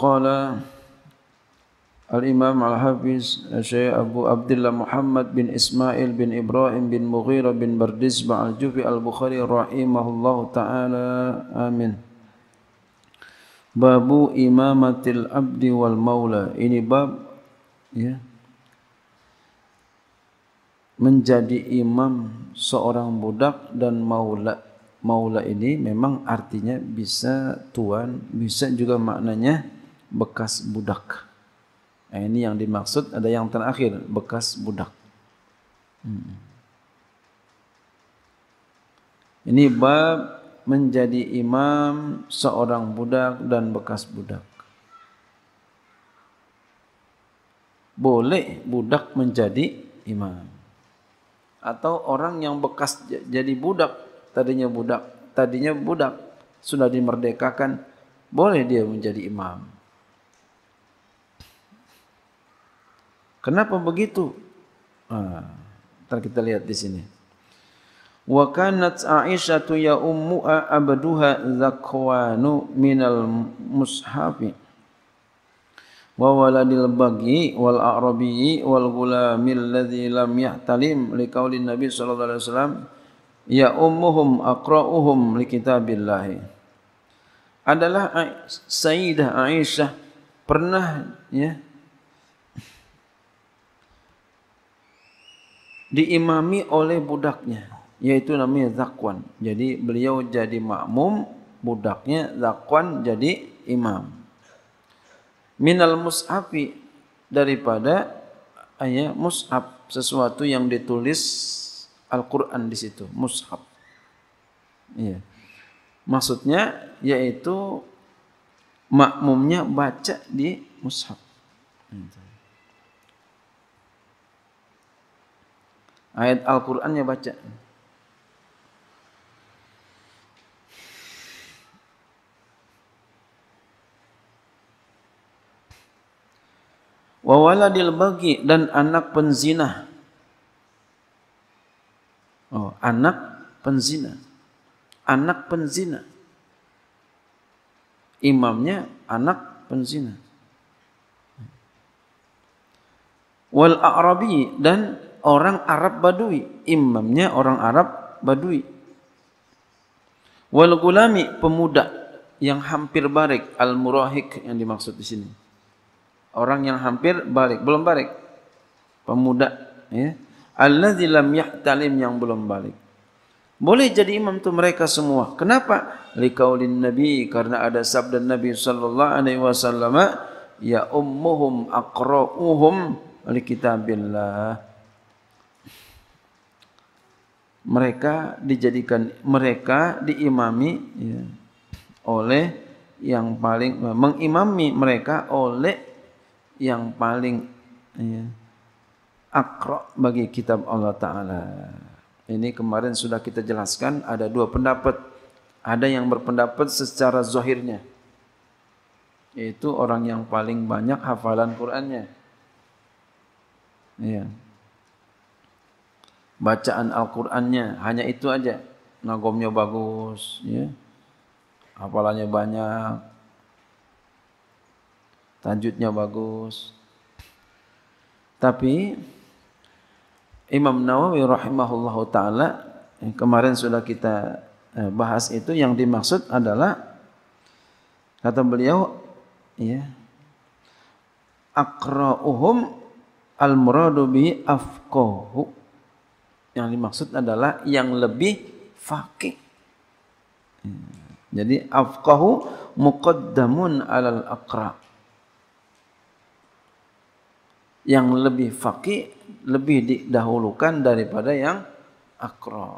قال الإمام الحافظ الشيخ أبو عبد الله محمد بن إسماعيل بن إبراهيم بن مغيرة بن بردس الجوفي البخاري رحمه الله تعالى آمين باب إمامة العبد والمولى إني باب ya, menjadi imam seorang budak dan maula maula ini memang artinya bisa tuan bisa juga maknanya bekas budak. Eh, ini yang dimaksud ada yang terakhir bekas budak. Hmm. Ini bab menjadi imam seorang budak dan bekas budak. Boleh budak menjadi imam. Atau orang yang bekas jadi budak, tadinya budak, tadinya budak sudah dimerdekakan, boleh dia menjadi imam. Kenapa begitu? Ah, kita lihat di sini. Wa kanat Aisyatu ya ummu abduha zakwanu minal mushafi wa waladil bagi wal arabi wal gulam alladhi lam yahtalim liqauli nabi sallallahu alaihi wasallam ya ummuhum aqra'uhum likitabillah adalah sayyidah aisyah pernah ya diimami oleh budaknya yaitu namanya Zakwan. Jadi beliau jadi makmum, budaknya Zakwan jadi imam. Minal mus'afi daripada ayat eh, mus'haf sesuatu yang ditulis Al-Qur'an di situ, mus'haf. Iya. Maksudnya yaitu makmumnya baca di mus'haf. Hmm. ayat Al-Qur'annya baca. Wawaladil bagi dan anak penzina. Oh, anak penzina. Anak penzina. Imamnya anak penzina. Wal a'rabi dan orang Arab Badui. Imamnya orang Arab Badui. Wal gulami pemuda yang hampir barik al murahik yang dimaksud di sini. Orang yang hampir balik, belum balik. Pemuda ya. Allazi lam yahtalim yang belum balik. Boleh jadi imam tu mereka semua. Kenapa? Liqaulin Nabi karena ada sabda Nabi sallallahu alaihi wasallam ya ummuhum aqra'uhum alkitabillah mereka dijadikan mereka diimami ya, oleh yang paling mengimami mereka oleh yang paling ya, akro bagi kitab Allah Taala. Ini kemarin sudah kita jelaskan ada dua pendapat. Ada yang berpendapat secara zahirnya, yaitu orang yang paling banyak hafalan Qurannya. Ya bacaan Al-Qur'annya hanya itu aja nagomnya bagus ya hafalannya banyak tajwidnya bagus tapi Imam Nawawi rahimahullahu taala kemarin sudah kita eh, bahas itu yang dimaksud adalah kata beliau ya akra'uhum al-muradu bi afqahu yang dimaksud adalah yang lebih faqih. Jadi afqahu muqaddamun alal aqra. Yang lebih faqih lebih didahulukan daripada yang akra.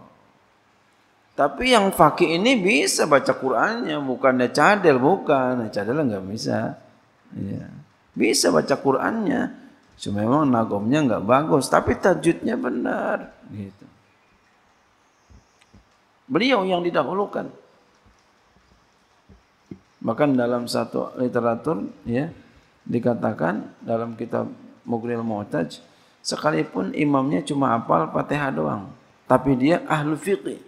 Tapi yang faqih ini bisa baca Qur'annya, bukan dia cadel, bukan. Cadel enggak bisa. Ya. Bisa baca Qur'annya, Cuma memang nagomnya enggak bagus, tapi tajwidnya benar. Gitu. Beliau yang didahulukan. Bahkan dalam satu literatur ya dikatakan dalam kitab Mughril Mu'taj sekalipun imamnya cuma hafal Fatihah doang, tapi dia ahlu fiqih.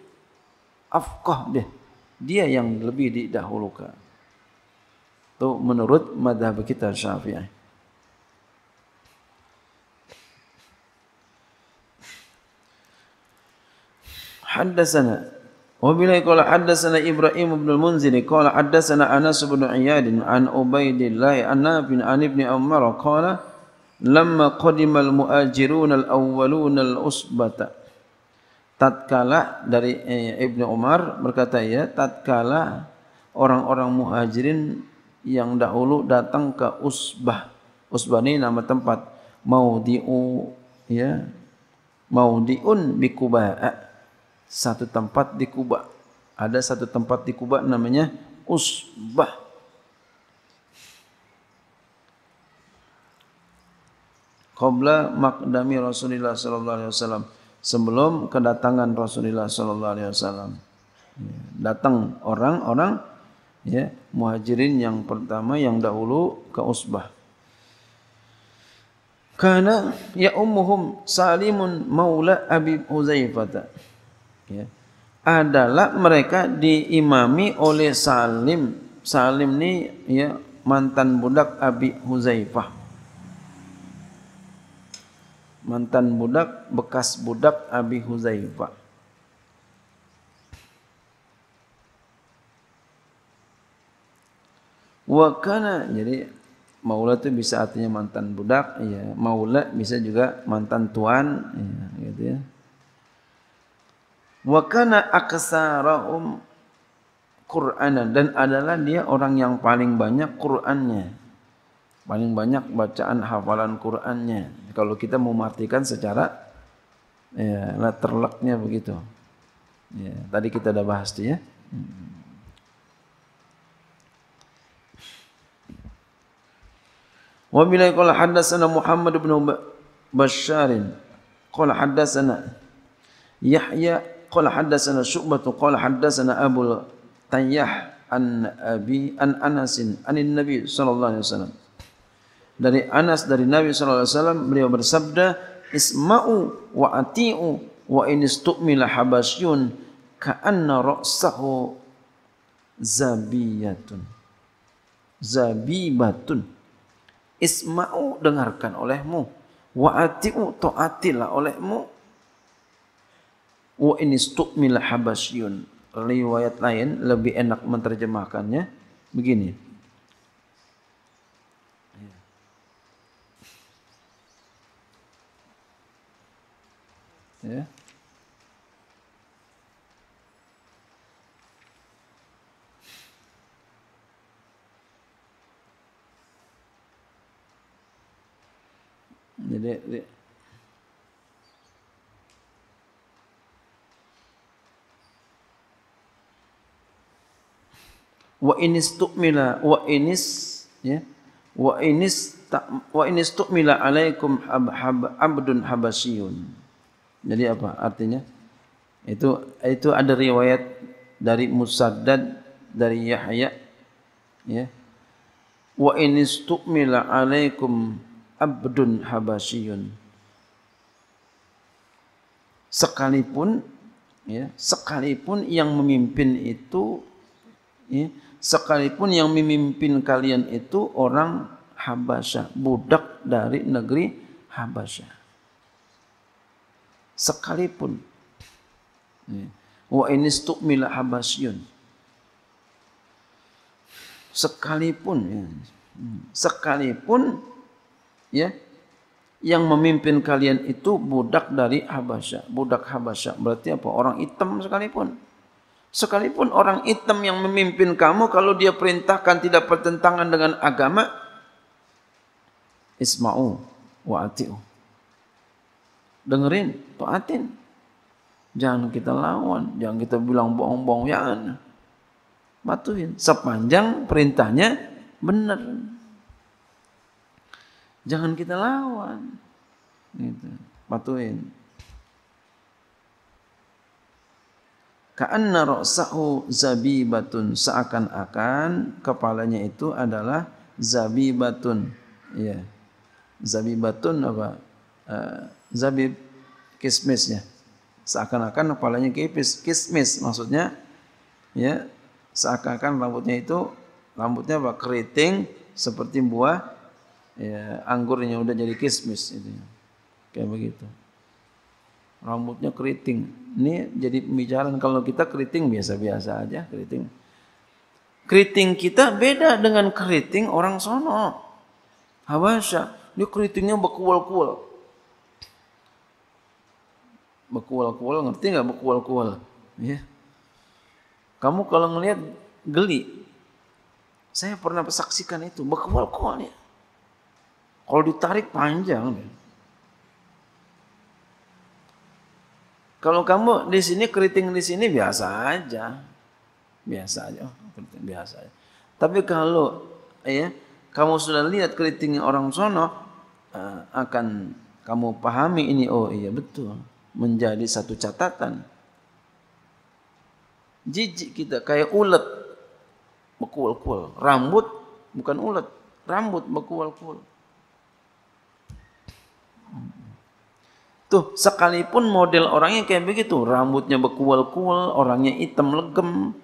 Afqah deh. Dia yang lebih didahulukan. Itu menurut madhab kita Syafi'i. حدثنا وبلا قال حدثنا ابراهيم بن المنذر قال حدثنا انس بن An عن عبيد bin عن بن عن ابن عمر قال muajirun al awwalun al usbata. tatkala dari Ibnu eh, Umar berkata ya tatkala orang-orang muhajirin yang dahulu datang ke Usbah Usbah ini nama tempat maudiu ya maudiun bi Kuba satu tempat di Kuba. Ada satu tempat di Kuba namanya Usbah. Qabla maqdami Rasulullah sallallahu alaihi wasallam sebelum kedatangan Rasulullah sallallahu alaihi wasallam ya, datang orang-orang ya muhajirin yang pertama yang dahulu ke Usbah. Karena ya ummuhum Salimun maula Abi Huzaifah ya, adalah mereka diimami oleh Salim. Salim ni ya, mantan budak Abi Huzaifah. Mantan budak, bekas budak Abi Huzaifah. Wa kana jadi maula itu bisa artinya mantan budak ya maula bisa juga mantan tuan ya, gitu ya wa kana aksarahum Qur'anan dan adalah dia orang yang paling banyak Qur'annya. Paling banyak bacaan hafalan Qur'annya. Kalau kita mematikan secara ya, letterlocknya begitu. Ya, tadi kita dah bahas tu ya. Wa bila qala haddatsana Muhammad bin Basharin kala haddatsana Yahya Qala haddatsana Syu'bah qala haddatsana Abu Tayyah an Abi an Anas anin Nabi sallallahu alaihi wasallam. Dari Anas dari Nabi sallallahu alaihi wasallam beliau bersabda isma'u wa ati'u wa in istu'mila habasyun ka'anna ra'sahu zabiyatun zabibatun isma'u dengarkan olehmu wa ati'u taatilah olehmu wa inistukmil habasyun. Riwayat lain lebih enak menerjemahkannya begini. Ya. Jadi wa inis tu'mila wa inis ya wa inis wa inis tu'mila alaikum ab, ab, abdun habasyun jadi apa artinya itu itu ada riwayat dari musaddad dari yahya ya wa inis tu'mila alaikum abdun habasyun sekalipun ya sekalipun yang memimpin itu ya, sekalipun yang memimpin kalian itu orang Habasyah, budak dari negeri Habasyah. Sekalipun wa inistuqmil Habasyun. Sekalipun ya. Hmm. Sekalipun ya yang memimpin kalian itu budak dari Habasyah. Budak Habasyah berarti apa? Orang hitam sekalipun. Sekalipun orang hitam yang memimpin kamu, kalau dia perintahkan tidak bertentangan dengan agama, isma'u wa ati'u. Dengerin, taatin. Jangan kita lawan, jangan kita bilang bohong-bohong, ya kan? sepanjang perintahnya benar. Jangan kita lawan. Gitu. Patuhin. Ka'anna ra'sahu zabibatun seakan-akan kepalanya itu adalah zabibatun. Ya. Zabibatun apa? Uh, zabib kismis ya. Seakan-akan kepalanya kipis, kismis maksudnya ya. Seakan-akan rambutnya itu rambutnya apa? keriting seperti buah ya anggur yang sudah jadi kismis itu. Kayak begitu. rambutnya keriting. Ini jadi pembicaraan kalau kita keriting biasa-biasa aja keriting. Keriting kita beda dengan keriting orang sono. Habasya, dia keritingnya bekuwal kual bekuwal kual ngerti nggak bekuwal kual Ya. Kamu kalau ngelihat geli. Saya pernah saksikan itu, bekuwal-kuwal ya. Kalau ditarik panjang. Kalau kamu di sini keriting di sini biasa aja. Biasa aja, oh, keriting biasa aja. Tapi kalau ya, kamu sudah lihat keriting orang sono eh, akan kamu pahami ini oh iya betul menjadi satu catatan. Jijik kita kayak ulet bekuul-kuul, rambut bukan ulet, rambut bekuul-kuul. Hmm. Tuh, sekalipun model orangnya kayak begitu, rambutnya bekual-kual, orangnya hitam legem,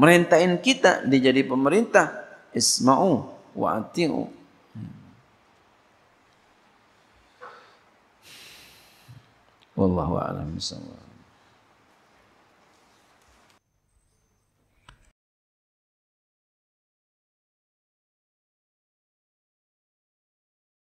merintahin kita dia jadi pemerintah, isma'u wa ati'u. Wallahu a'lam bishawab.